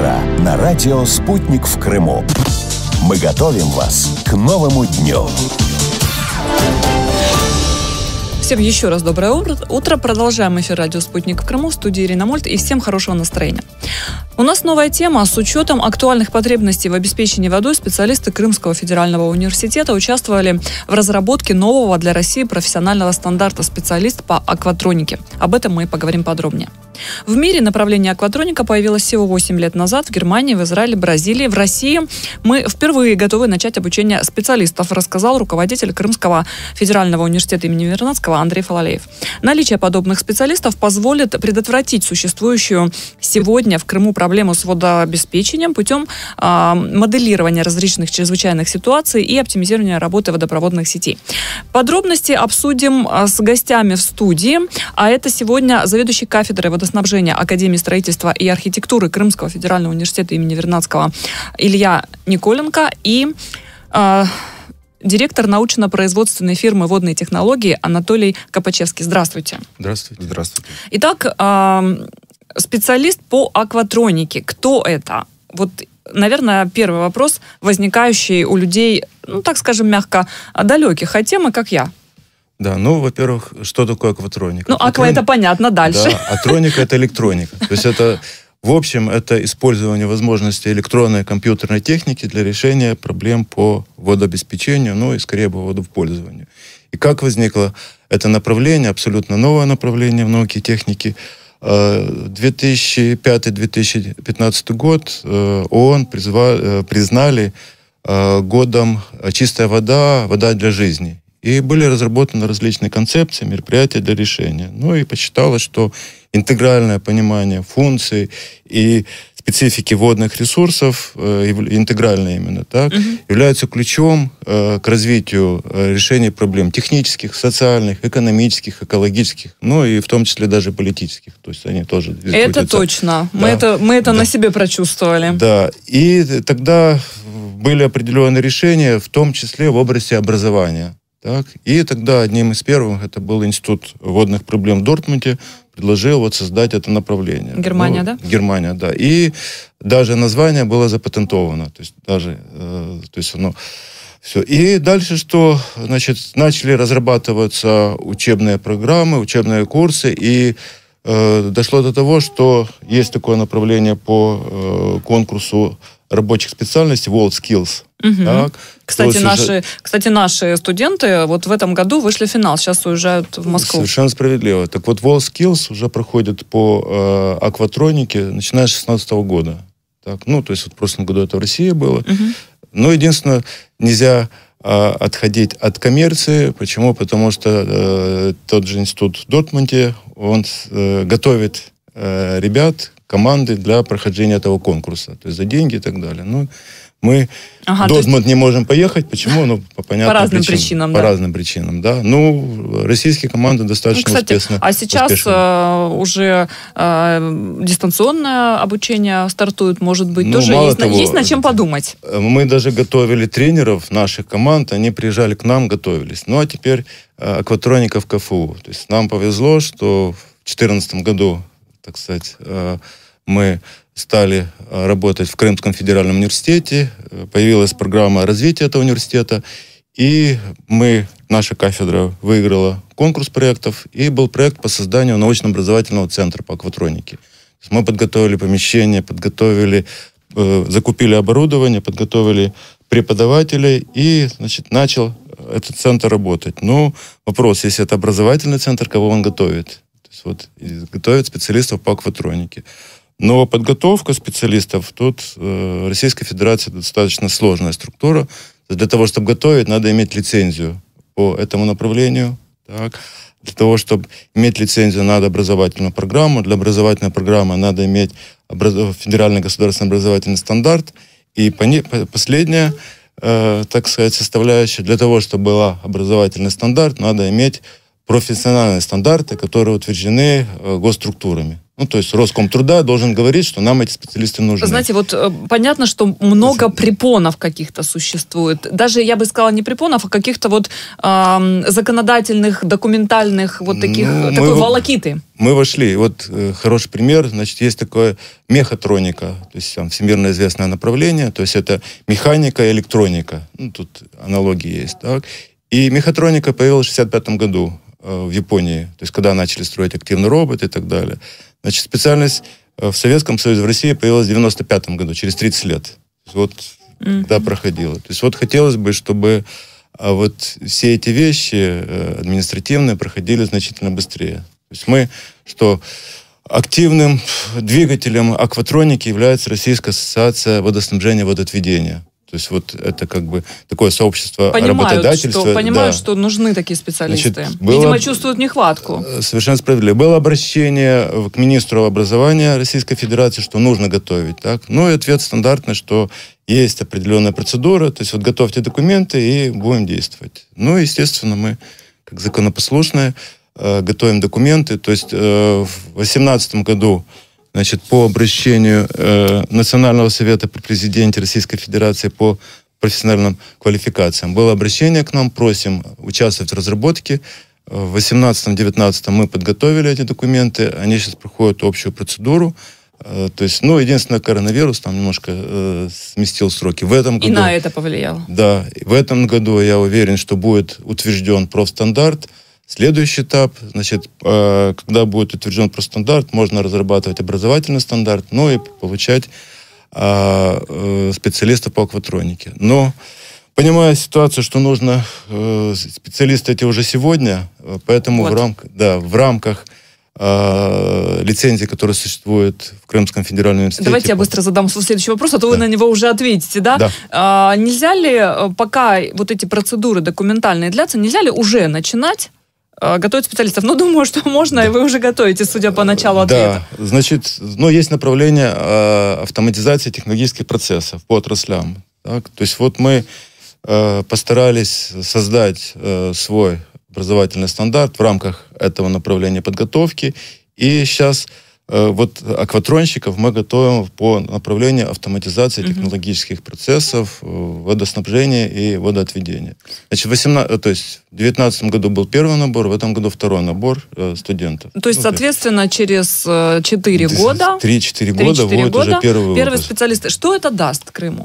утра» на радио «Спутник в Крыму». Мы готовим вас к новому дню. Всем еще раз доброе утро. Продолжаем эфир радио «Спутник в Крыму» в студии Ирина Мольт и всем хорошего настроения. У нас новая тема. С учетом актуальных потребностей в обеспечении водой специалисты Крымского федерального университета участвовали в разработке нового для России профессионального стандарта специалист по акватронике. Об этом мы поговорим подробнее. В мире направление акватроника появилось всего 8 лет назад в Германии, в Израиле, Бразилии, в России. Мы впервые готовы начать обучение специалистов, рассказал руководитель Крымского федерального университета имени Вернадского Андрей Фалалеев. Наличие подобных специалистов позволит предотвратить существующую сегодня в Крыму проблему проблему с водообеспечением путем э, моделирования различных чрезвычайных ситуаций и оптимизирования работы водопроводных сетей. Подробности обсудим а, с гостями в студии, а это сегодня заведующий кафедрой водоснабжения Академии строительства и архитектуры Крымского федерального университета имени Вернадского Илья Николенко и э, директор научно-производственной фирмы «Водные технологии» Анатолий Копачевский. Здравствуйте. Здравствуйте. Здравствуйте. Итак, Специалист по акватронике. Кто это? Вот, наверное, первый вопрос, возникающий у людей, ну, так скажем, мягко, а, далеких от а темы, как я. Да, ну, во-первых, что такое акватроника? Ну, аква Акватрон... это понятно, дальше. Да, атроника это электроника. То есть это, в общем, это использование возможностей электронной компьютерной техники для решения проблем по водообеспечению, ну и скорее по водопользованию. И как возникло это направление, абсолютно новое направление в науке и технике, 2005-2015 год э, ООН призва, э, признали э, годом «Чистая вода, вода для жизни». И были разработаны различные концепции, мероприятия для решения. Ну и посчиталось, что интегральное понимание функций и э, специфики водных ресурсов, э, интегральные именно, так, угу. являются ключом э, к развитию э, решения проблем технических, социальных, экономических, экологических, ну и в том числе даже политических. То есть они тоже... Это точно. Да. Мы это, мы это да. на себе прочувствовали. Да. И тогда были определенные решения, в том числе в области образования. Так? И тогда одним из первых это был Институт водных проблем в Дортмунде, предложил вот создать это направление. Германия, ну, да? Германия, да. И даже название было запатентовано, то есть даже, э, то есть оно все. И дальше что? Значит, начали разрабатываться учебные программы, учебные курсы, и э, дошло до того, что есть такое направление по э, конкурсу рабочих специальностей World Skills. Угу. Так, кстати, сюжет... наши, кстати, наши студенты вот в этом году вышли в финал, сейчас уезжают в Москву. Совершенно справедливо. Так вот, Wall Skills уже проходит по э, акватронике, начиная с 2016 года. Так, ну, то есть вот в прошлом году это в России было. Угу. Но единственное, нельзя э, отходить от коммерции. Почему? Потому что э, тот же институт в Дортмунде, он э, готовит э, ребят, команды для прохождения этого конкурса. То есть за деньги и так далее. Ну, мы ага, Дортмунд не можем поехать. Почему? Ну, по понятным по разным причинам. причинам по да. разным причинам, да. Ну, российские команды достаточно ну, Кстати, успешны. А сейчас успешны. Э, уже э, дистанционное обучение стартует, может быть, ну, тоже есть, того, есть над чем э, подумать. Э, мы даже готовили тренеров наших команд, они приезжали к нам, готовились. Ну, а теперь э, акватроников КФУ. То есть нам повезло, что в 2014 году, так сказать, э, мы стали э, работать в Крымском федеральном университете, э, появилась программа развития этого университета, и мы, наша кафедра выиграла конкурс проектов, и был проект по созданию научно-образовательного центра по акватронике. Мы подготовили помещение, подготовили, э, закупили оборудование, подготовили преподавателей, и значит, начал э, этот центр работать. Ну, вопрос, если это образовательный центр, кого он готовит? То есть вот готовит специалистов по акватронике. Но подготовка специалистов тут э, Российской Федерации достаточно сложная структура. Для того, чтобы готовить, надо иметь лицензию по этому направлению. Так. Для того, чтобы иметь лицензию, надо образовательную программу. Для образовательной программы надо иметь образ... федеральный государственный образовательный стандарт. И по последняя, э, так сказать, составляющая, для того, чтобы была образовательный стандарт, надо иметь профессиональные стандарты, которые утверждены э, госструктурами. Ну, то есть Роскомтруда должен говорить, что нам эти специалисты нужны. Знаете, вот э, понятно, что много Очень... препонов каких-то существует. Даже, я бы сказала, не препонов, а каких-то вот э, законодательных, документальных, вот ну, таких, ну, такой мы, волокиты. Мы вошли. Вот э, хороший пример. Значит, есть такое мехатроника, то есть там всемирно известное направление, то есть это механика и электроника. Ну, тут аналогии есть. Так? И мехатроника появилась в 1965 году э, в Японии, то есть когда начали строить активно роботы и так далее. Значит, специальность э, в Советском Союзе, в России появилась в 95 году, через 30 лет. Вот mm-hmm. да, проходила. То есть вот хотелось бы, чтобы а вот все эти вещи э, административные проходили значительно быстрее. То есть мы, что активным двигателем акватроники является Российская ассоциация водоснабжения и водоотведения. То есть вот это как бы такое сообщество понимают, работодательства. Что, Понимаю, да. что нужны такие специалисты. Значит, было, Видимо, чувствуют нехватку. Э, совершенно справедливо. Было обращение к министру образования Российской Федерации, что нужно готовить. Так? Ну и ответ стандартный, что есть определенная процедура, то есть вот готовьте документы и будем действовать. Ну, естественно, мы, как законопослушные, э, готовим документы. То есть э, в 2018 году значит, по обращению э, Национального совета при президенте Российской Федерации по профессиональным квалификациям. Было обращение к нам, просим участвовать в разработке. В 18-19 мы подготовили эти документы, они сейчас проходят общую процедуру. Э, то есть, ну, единственное, коронавирус там немножко э, сместил сроки. В этом году... И на это повлияло. Да, в этом году я уверен, что будет утвержден профстандарт, стандарт Следующий этап, значит, э, когда будет утвержден стандарт, можно разрабатывать образовательный стандарт, но и получать э, э, специалиста по акватронике. Но понимая ситуацию, что нужно специалисты эти уже сегодня, поэтому вот. в, рам, да, в рамках лицензии, которая существует в Крымском федеральном университете. Давайте я быстро задам следующий вопрос, а то да. вы на него уже ответите, да? да. А, нельзя ли пока вот эти процедуры документальные длятся, нельзя ли уже начинать Э, готовят специалистов. Ну думаю, что можно, и вы уже готовите, судя по началу ответа. Да, значит, ну, есть направление э, автоматизации технологических процессов по отраслям. Так? То есть вот мы э, постарались создать свой образовательный стандарт в рамках этого направления подготовки. И сейчас Э, вот акватронщиков мы готовим по направлению автоматизации угу. технологических процессов э, водоснабжения и водоотведения. Значит, 18, э, то есть в 2019 году был первый набор, в этом году второй набор студентов. То есть, ну, соответственно, через 4 года... 3-4 года будет уже первый Первые выпуск. Что это даст Крыму?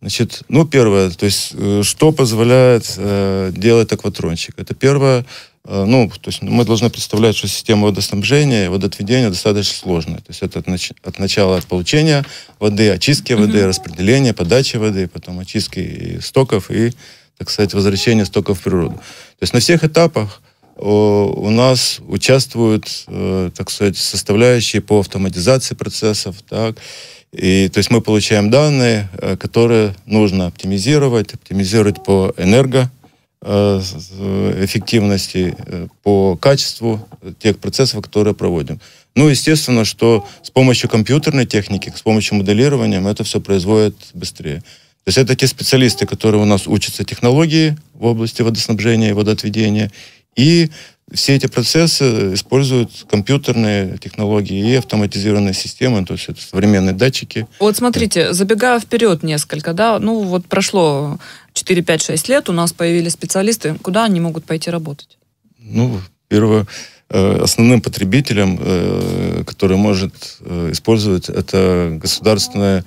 Значит, ну, первое, то есть, что позволяет э, делать акватронщик? Это первое, Э, ну, то есть мы должны представлять, что система водоснабжения и водоотведения достаточно сложная. То есть это от, нач- от начала от получения воды, очистки воды, mm-hmm. распределения, подачи воды, потом очистки стоков и, так сказать, возвращения стоков в природу. То есть на всех этапах э, у нас участвуют, э, так сказать, составляющие по автоматизации процессов, так, и, то есть мы получаем данные, которые нужно оптимизировать, оптимизировать по энерго Э, э, эффективности, э, по качеству тех процессов, которые проводим. Ну, естественно, что с помощью компьютерной техники, с помощью моделирования это все производит быстрее. То есть это те специалисты, которые у нас учатся технологии в области водоснабжения и водоотведения, и все эти процессы используют компьютерные технологии и автоматизированные системы, то есть это современные датчики. Вот смотрите, забегая вперед несколько, да, ну вот прошло 4, 5, 6 лет у нас появились специалисты, куда они могут пойти работать? Ну, первое, э, основным потребителем, э, который может э, использовать, это государственное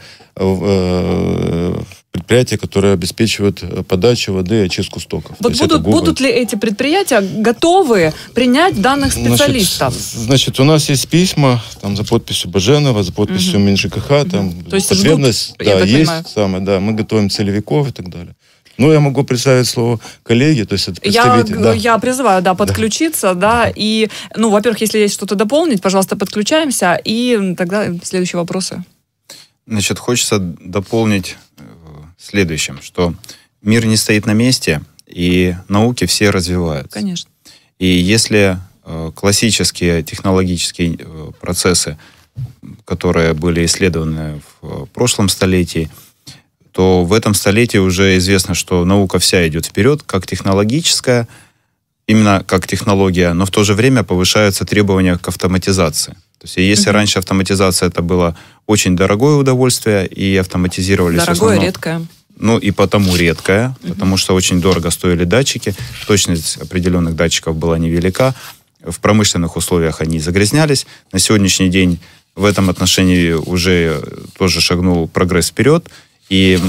предприятие которое обеспечивает подачу воды и очистку стоков. Вот будут, будут ли эти предприятия готовы принять данных специалистов? Значит, значит, у нас есть письма там, за подписью Баженова, за подписью угу. МинЖКХ, там угу. То есть потребность, ждут, да, есть самое, да, мы готовим целевиков и так далее. Ну, я могу представить слово коллеги, то есть это представитель. Я, да. я призываю, да, подключиться, да. да, и, ну, во-первых, если есть что-то дополнить, пожалуйста, подключаемся, и тогда следующие вопросы. Значит, хочется дополнить э, следующим, что мир не стоит на месте, и науки все развиваются. Конечно. И если э, классические технологические э, процессы, которые были исследованы в прошлом столетии, то в этом столетии уже известно, что наука вся идет вперед, как технологическая, именно как технология, но в то же время повышаются требования к автоматизации. То есть если mm-hmm. раньше автоматизация это было очень дорогое удовольствие, и автоматизировались дорогое, основном... редкое. Ну и потому редкое, mm-hmm. потому что очень дорого стоили датчики, точность определенных датчиков была невелика, в промышленных условиях они загрязнялись. На сегодняшний день в этом отношении уже тоже шагнул прогресс вперед – и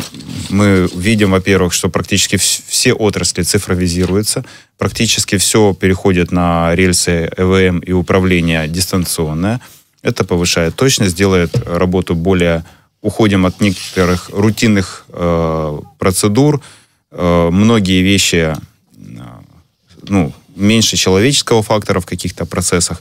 мы видим, во-первых, что практически все отрасли цифровизируются, практически все переходит на рельсы ЭВМ и управление дистанционное. Это повышает точность, делает работу более... Уходим от некоторых рутинных э, процедур. Э, многие вещи, э, ну, меньше человеческого фактора в каких-то процессах.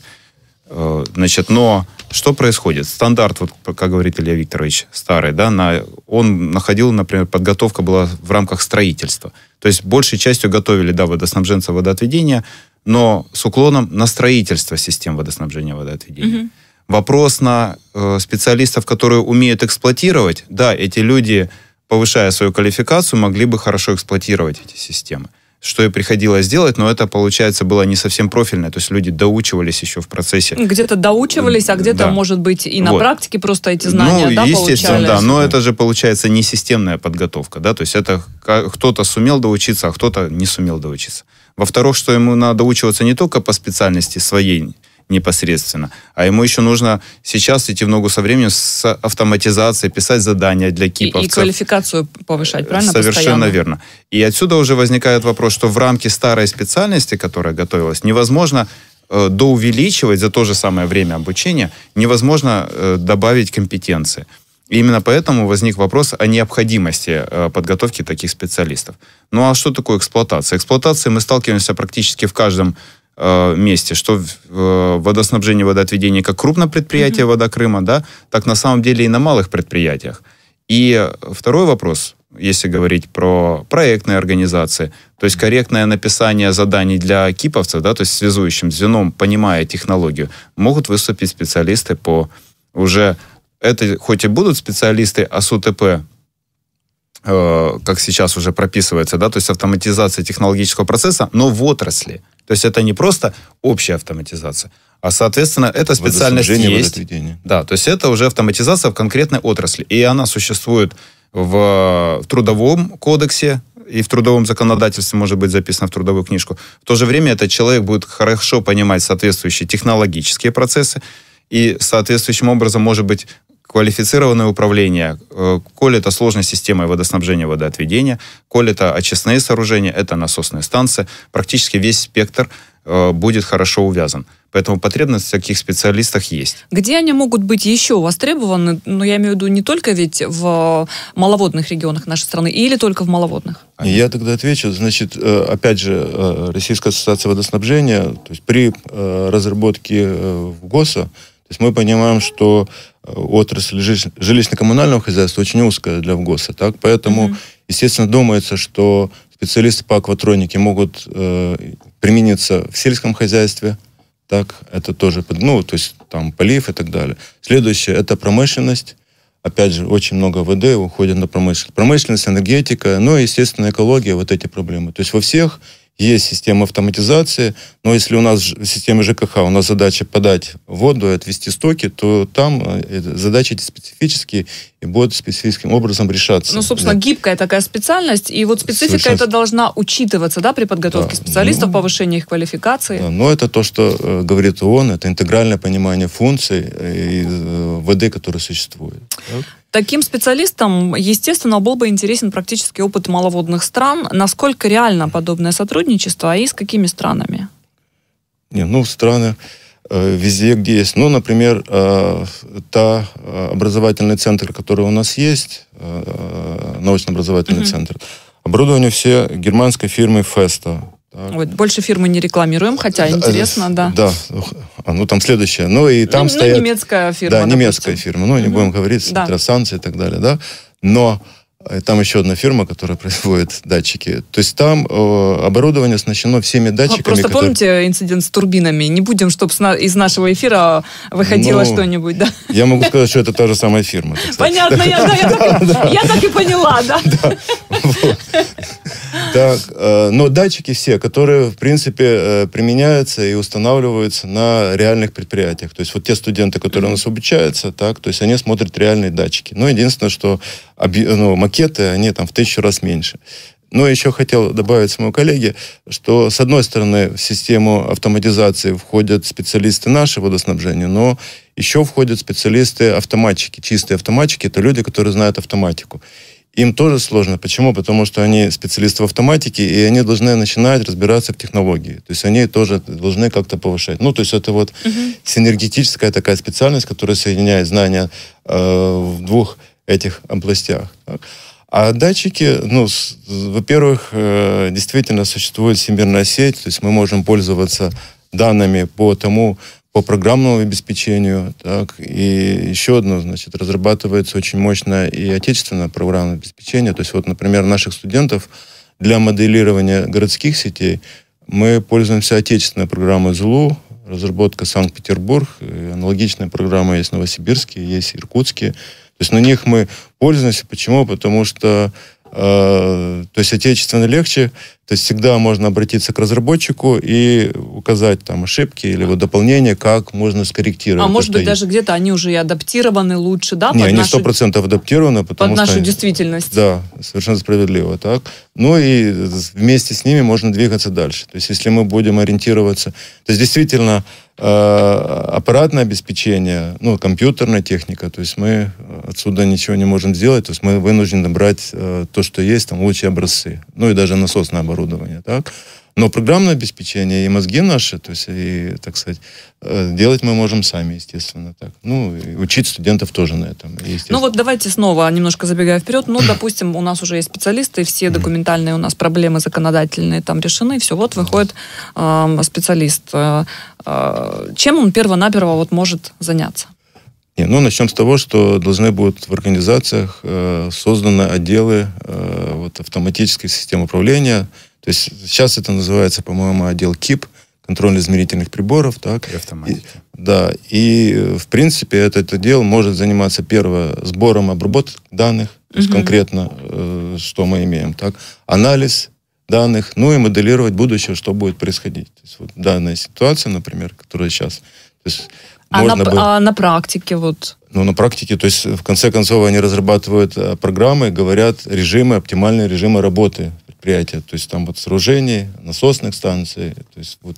Э, значит, но что происходит? Стандарт, вот, как говорит Илья Викторович, старый, да, на, он находил, например, подготовка была в рамках строительства. То есть большей частью готовили, да, водоснабженца водоотведения, но с уклоном на строительство систем водоснабжения водоотведения. Угу. Вопрос на э, специалистов, которые умеют эксплуатировать. Да, эти люди, повышая свою квалификацию, могли бы хорошо эксплуатировать эти системы что и приходилось делать, но это, получается, было не совсем профильное, то есть люди доучивались еще в процессе. Где-то доучивались, а где-то, да. может быть, и на вот. практике просто эти знания, ну, да, естественно, получались? да, но это же, получается, не системная подготовка, да, то есть это кто-то сумел доучиться, а кто-то не сумел доучиться. Во-вторых, что ему надо доучиваться не только по специальности своей, непосредственно. А ему еще нужно сейчас идти в ногу со временем с автоматизацией, писать задания для киповцев. И, и квалификацию повышать, э, правильно? Совершенно постоянно? верно. И отсюда уже возникает вопрос, что в рамке старой специальности, которая готовилась, невозможно э, доувеличивать за то же самое время обучения, невозможно э, добавить компетенции. И именно поэтому возник вопрос о необходимости э, подготовки таких специалистов. Ну а что такое эксплуатация? Эксплуатацией мы сталкиваемся практически в каждом Э, месте, что водоснабжение, водоотведение как крупное предприятие mm-hmm. «Вода Крыма», да, так на самом деле и на малых предприятиях. И второй вопрос, если говорить про проектные организации, то есть корректное написание заданий для киповцев, да, то есть связующим звеном, понимая технологию, могут выступить специалисты по уже... Это хоть и будут специалисты, а с э, как сейчас уже прописывается, да, то есть автоматизация технологического процесса, но в отрасли. То есть это не просто общая автоматизация, а, соответственно, это специальность есть. Да, то есть это уже автоматизация в конкретной отрасли. И она существует в, э, в трудовом кодексе, и в трудовом законодательстве может быть записано в трудовую книжку. В то же время этот человек будет хорошо понимать соответствующие технологические процессы и соответствующим образом может быть квалифицированное управление, э, коль это сложная система водоснабжения, водоотведения, коль это очистные сооружения, это насосные станции, практически весь спектр э, будет хорошо увязан. Поэтому потребность в таких специалистах есть. Где они могут быть еще востребованы? Ну, я имею в виду не только ведь в маловодных регионах нашей страны, или только в маловодных? Я тогда отвечу. Значит, э, опять же, Российская ассоциация водоснабжения, то есть при разработке ГОСа, то есть мы понимаем, что отрасль жилищно-коммунального хозяйства очень узкая для ВГОСа. Так? Поэтому, mm-hmm. естественно, думается, что специалисты по акватронике могут э, примениться в сельском хозяйстве. Так, это тоже, ну, то есть там полив и так далее. Следующее – это промышленность. Опять же, очень много ВД уходит на промышленность. Промышленность, энергетика, ну и, естественно, экология, вот эти проблемы. То есть во всех есть система автоматизации, но если у нас в системе ЖКХ у нас задача подать воду и отвести стоки, то там э, э, задачи эти специфические и будут специфическим образом решаться. Ну, собственно, да. гибкая такая специальность, и вот специфика Совершенно... это должна учитываться, да, при подготовке да. специалистов, ну, повышении их квалификации. Да, но это то, что э, говорит ООН, это интегральное понимание функций э, и э, ВД, которые существуют. Так? Таким специалистам, естественно, был бы интересен практически опыт маловодных стран. Насколько реально подобное сотрудничество и с какими странами? Не, ну, страны э, везде, где есть. Ну, например, э, та э, образовательный центр, который у нас есть, э, э научно-образовательный mm-hmm. центр, оборудование все германской фирмы Феста. А, вот, больше фирмы не рекламируем, хотя э, интересно, да. Да, а, ну там следующее. Ну и там ну, ну стоят... Ну, немецкая фирма. Да, допустим. немецкая фирма. Ну, не будем говорить, да. санкции и так далее, да. Но э, там еще одна фирма, которая производит датчики. То есть там э, оборудование оснащено всеми датчиками. Просто которые... помните инцидент с турбинами. Не будем, чтобы из нашего эфира а, выходило ну, что-нибудь, да? Я могу сказать, что это та же самая фирма. Понятно, я, так, и поняла, да. Так, э, но датчики все, которые, в принципе, э, применяются и устанавливаются на реальных предприятиях. То есть вот те студенты, которые у нас обучаются, так, то есть они смотрят реальные датчики. Но ну, единственное, что ну, макеты, они там в тысячу раз меньше. Но еще хотел добавить своему коллеге, что, с одной стороны, в систему автоматизации входят специалисты нашего водоснабжения, но еще входят специалисты-автоматчики, чистые автоматчики, это люди, которые знают автоматику им тоже сложно. Почему? Потому что они специалисты в автоматике, и они должны начинать разбираться в технологии. То есть они тоже должны как-то повышать. Ну, то есть это вот угу. синергетическая такая специальность, которая соединяет знания э, в двух этих областях. Так? А датчики, ну, во-первых, э, действительно существует всемирная сеть, то есть мы можем пользоваться данными по тому, по программному обеспечению, так, и еще одно, значит, разрабатывается очень мощное и отечественное программное обеспечение. То есть вот, например, наших студентов для моделирования городских сетей мы пользуемся отечественной программой ЗЛУ, разработка Санкт-Петербург, э, аналогичная программа есть в Новосибирске, есть в Иркутске. То есть на них мы пользуемся. Почему? Потому что э, то есть отечественно легче, то есть всегда можно обратиться к разработчику и указать там ошибки или вот дополнения, как можно скорректировать. А может быть есть. даже где-то они уже и адаптированы лучше, да? Не, они сто процентов адаптированы, потому под нашу что нашу действительность. Да, совершенно справедливо, так. Ну и вместе с ними можно двигаться дальше. То есть если мы будем ориентироваться, то есть действительно э, аппаратное обеспечение, ну, компьютерная техника, то есть мы отсюда ничего не можем сделать, то есть мы вынуждены брать э, то, что есть, там лучшие образцы, ну и даже насосные оборудование оборудование. Так? Но программное обеспечение и мозги наши, то есть, и, так сказать, э, делать мы можем сами, естественно, так. Ну, и учить студентов тоже на этом. Ну вот давайте снова, немножко забегая вперед, ну, допустим, у нас уже есть специалисты, все документальные у нас проблемы законодательные там решены, все, вот выходит эм, э, специалист. Э, чем он перво-наперво вот может заняться? Не, ну, начнем с того, что должны будут в организациях э, созданы отделы э, вот, автоматической системы управления. То есть сейчас это называется, по-моему, отдел КИП, контрольно-измерительных приборов. Так? И автоматики. И, да, и э, в принципе это, это дело может заниматься, первое, сбором обработок данных, то есть конкретно, э, что мы имеем, так? анализ данных, ну и моделировать будущее, что будет происходить. То есть, вот данная ситуация, например, которая сейчас... То есть, а, на, было... а на практике вот? Ну, на практике, то есть, в конце концов, они разрабатывают э, программы, говорят режимы, оптимальные режимы работы предприятия. То есть, там вот сооружений, насосных станций, то есть, вот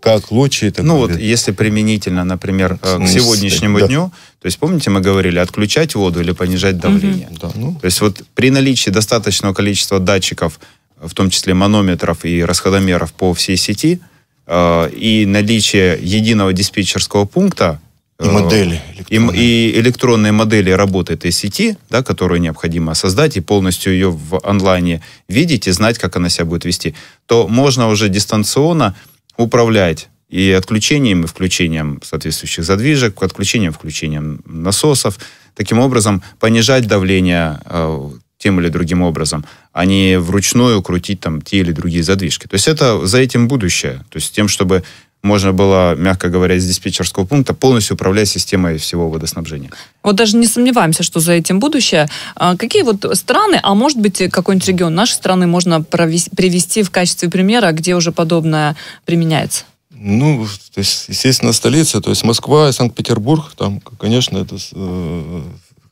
как лучше. Так ну будет. вот, если применительно, например, ну, к сегодняшнему да. дню, то есть помните, мы говорили, отключать воду или понижать давление. Угу. Да, ну. То есть вот при наличии достаточного количества датчиков, в том числе манометров и расходомеров по всей сети, угу Э, и наличие единого диспетчерского пункта и э, модели. Электронные. И, и электронные модели работы этой сети, да, которую необходимо создать и полностью ее в онлайне видеть и знать, как она себя будет вести, то можно уже дистанционно управлять и отключением, и включением соответствующих задвижек, отключением, включением насосов, таким образом понижать давление э, тем или другим образом, а не вручную крутить там те или другие задвижки. То есть это за этим будущее. То есть тем, чтобы можно было, мягко говоря, из диспетчерского пункта полностью управлять системой всего водоснабжения. Вот даже не сомневаемся, что за этим будущее. А какие вот страны, а может быть какой-нибудь регион нашей страны можно привести в качестве примера, где уже подобное применяется? Ну, то есть, естественно, столица, то есть Москва и Санкт-Петербург, там, конечно, это э,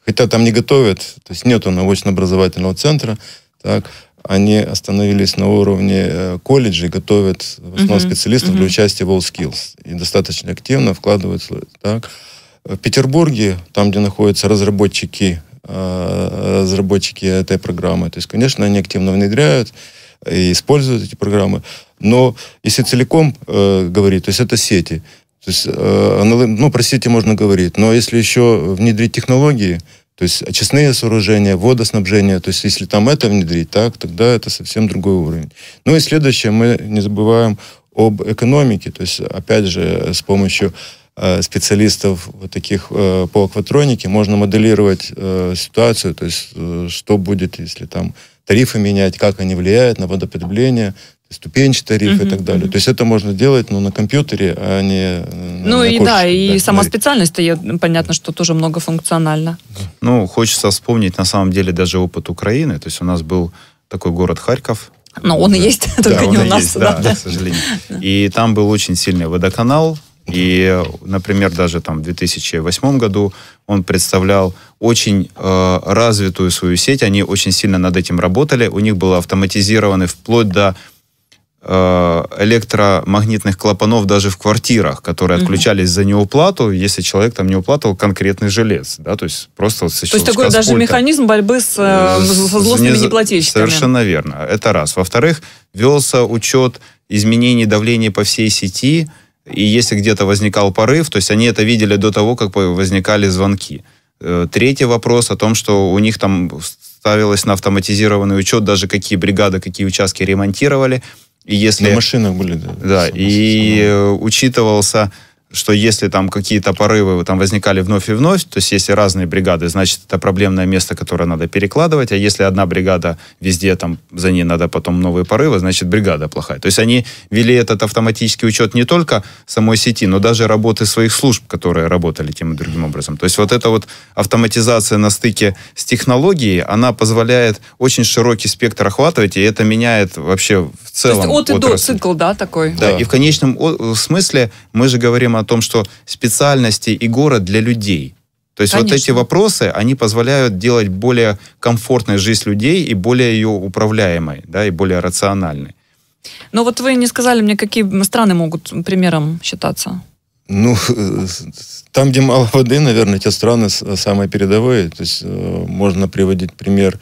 хотя там не готовят, то есть нету научно-образовательного центра, так, они остановились на уровне э, колледжей, готовят в основном uh специалистов uh для участия в All Skills и достаточно активно вкладываются. Так. В Петербурге, там, где находятся разработчики, э, разработчики этой программы, то есть, конечно, они активно внедряют и используют эти программы, но если целиком э, говорить, то есть это сети, то есть э, ну, про сети можно говорить, но если еще внедрить технологии, то есть очистные сооружения, водоснабжение, то есть если там это внедрить, так, тогда это совсем другой уровень. Ну и следующее, мы не забываем об экономике, то есть опять же с помощью э, специалистов вот таких э, по акватронике можно моделировать ситуацию, то есть что будет, если там тарифы менять, как они влияют на водопотребление, ступенчатый риф угу, и так далее. Угу. То есть это можно делать, но ну, на компьютере, а не э, ну на и корпусе, да, да, и сама говорить. специальность, я, понятно, что тоже многофункционально. Ну хочется вспомнить на самом деле даже опыт Украины. То есть у нас был такой город Харьков. Но он да. и есть, только да, не у нас. Есть, да, да, да, к сожалению. И там был очень сильный водоканал, и, например, даже там в 2008 году он представлял очень э, развитую свою сеть. Они очень сильно над этим работали. У них было автоматизированы вплоть до Э, электромагнитных клапанов даже в квартирах, которые отключались за неуплату, если человек там не уплатил конкретный жилец, да, то есть просто вот То есть такой даже пульта. механизм борьбы с, э, э, со злостными не, неплательщиками. Совершенно верно, это раз. Во-вторых, велся учет изменений давления по всей сети, и если где-то возникал порыв, то есть они это видели до того, как возникали звонки. Третий вопрос о том, что у них там ставилось на автоматизированный учет даже какие бригады, какие участки ремонтировали, если... На машинах были, да. Да, и э, учитывался что если там какие-то порывы там возникали вновь и вновь, то есть если разные бригады, значит, это проблемное место, которое надо перекладывать, а если одна бригада везде, там, за ней надо потом новые порывы, значит, бригада плохая. То есть они вели этот автоматический учет не только самой сети, но даже работы своих служб, которые работали тем и другим образом. То есть вот эта вот автоматизация на стыке с технологией, она позволяет очень широкий спектр охватывать, и это меняет вообще в целом. То есть от и отрасль. до цикл, да, такой? Да, да. и в конечном э, смысле мы же говорим о о том, что специальности и город для людей. То есть Конечно. вот эти вопросы, они позволяют делать более комфортной жизнь людей и более ее управляемой, да, и более рациональной. Но ну вот вы не сказали мне, какие страны могут примером считаться. Ну, э, там, где мало воды, наверное, те страны самые передовые. То есть э, можно приводить пример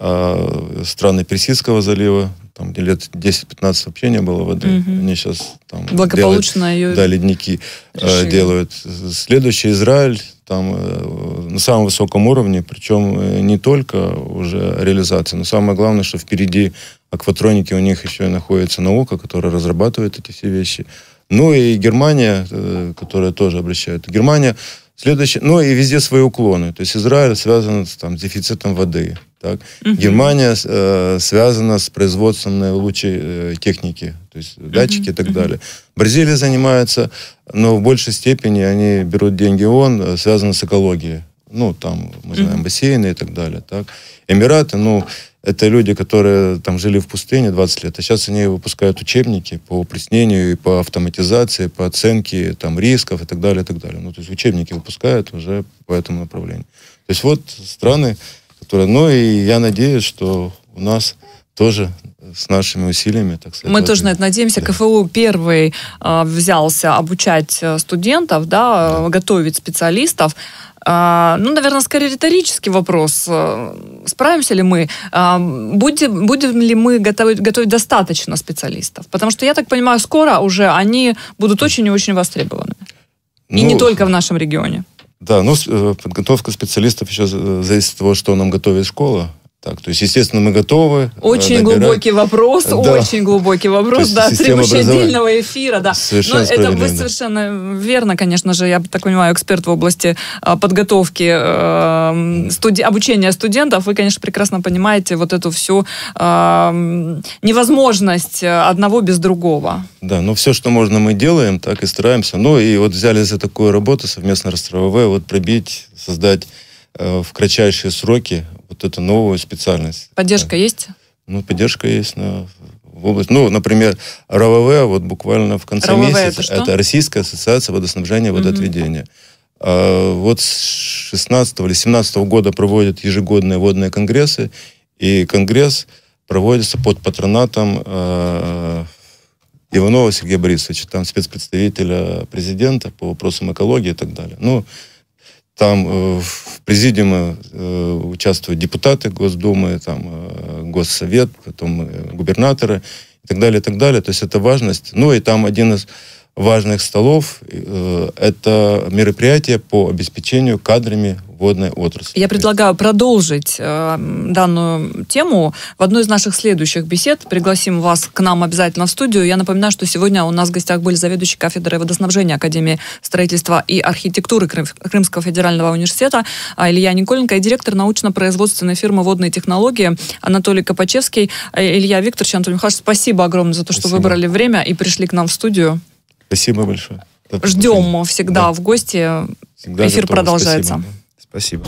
а, страны Персидского залива, там лет 10-15 сообщений было воды. Угу. Они сейчас там благополучно делают, ее да, ледники э, решили. делают. Следующий Израиль там э, на самом высоком уровне, причем э, не только уже реализация, но самое главное, что впереди акватроники у них еще и находится наука, которая разрабатывает эти все вещи. Ну и Германия, которая тоже обращает. Германия Следующее, ну и везде свои уклоны. То есть Израиль связан с, там, с дефицитом воды. Так? Угу. Германия э, связана с производством лучшей э, техники, то есть угу. датчики и так угу. далее. Бразилия занимается, но в большей степени они берут деньги ООН, э, связаны с экологией. Ну, там, мы знаем, угу. бассейны и так далее. Так? Эмираты, ну, это люди, которые там жили в пустыне 20 лет, а сейчас они выпускают учебники по упреснению и по автоматизации, по оценке там, рисков и так далее, и так далее. Ну, то есть учебники выпускают уже по этому направлению. То есть вот страны, которые... Ну и я надеюсь, что у нас тоже с нашими усилиями, так сказать. Мы тоже на это надеемся. Да. КФУ первый э, взялся обучать э, студентов, да, да, готовить специалистов. А, ну, наверное, скорее риторический вопрос. Э, справимся ли мы? А, будем, будем ли мы готовить, готовить достаточно специалистов? Потому что, я так понимаю, скоро уже они будут очень и очень востребованы. Ну, и не ну, только в нашем регионе. Да, ну, э, подготовка специалистов еще э, зависит от того, что нам готовит школа. Так, то есть, естественно, мы готовы. Э, очень набирать. глубокий вопрос, да. очень глубокий вопрос, да, требующий отдельного эфира, да. Совершенно Но это вы совершенно верно, конечно же, я так понимаю, эксперт в области э, подготовки э, студи- обучения студентов. Вы, конечно, прекрасно понимаете вот эту всю эм, э, невозможность одного без другого. Да, но ну, все, что можно, мы делаем, так и стараемся. Ну и вот взяли за такую работу совместно с вот пробить, создать э, в кратчайшие сроки вот эту новую специальность. Поддержка есть? Ну, поддержка есть на, в области. Ну, например, РВВ, вот буквально в конце РВВ месяца, это, что? это Российская ассоциация водоснабжения и водоотведения. Угу. А, вот с 16 или 17 года проводят ежегодные водные конгрессы, и конгресс проводится под патронатом э, Иванова Сергея Борисовича, там спецпредставителя президента по вопросам экологии и так далее. Ну, там э, в президиуме э, участвуют депутаты Госдумы, там э, Госсовет, потом губернаторы и так далее, и так далее. То есть это важность. Ну и там один из важных столов – это мероприятие по обеспечению кадрами водной отрасли. Я предлагаю продолжить э, данную тему. В одной из наших следующих бесед пригласим вас к нам обязательно в студию. Я напоминаю, что сегодня у нас в гостях были заведующий кафедрой водоснабжения Академии строительства и архитектуры Крым, Крымского федерального университета а, Илья Николенко и директор научно-производственной фирмы «Водные технологии» Анатолий Копачевский. Э, Илья Викторович, Анатолий Михайлович, спасибо огромное за то, спасибо. что выбрали время и пришли к нам в студию. Спасибо большое. Ждем всегда да. в гости. Всегда Эфир готовы. продолжается. Спасибо. Спасибо.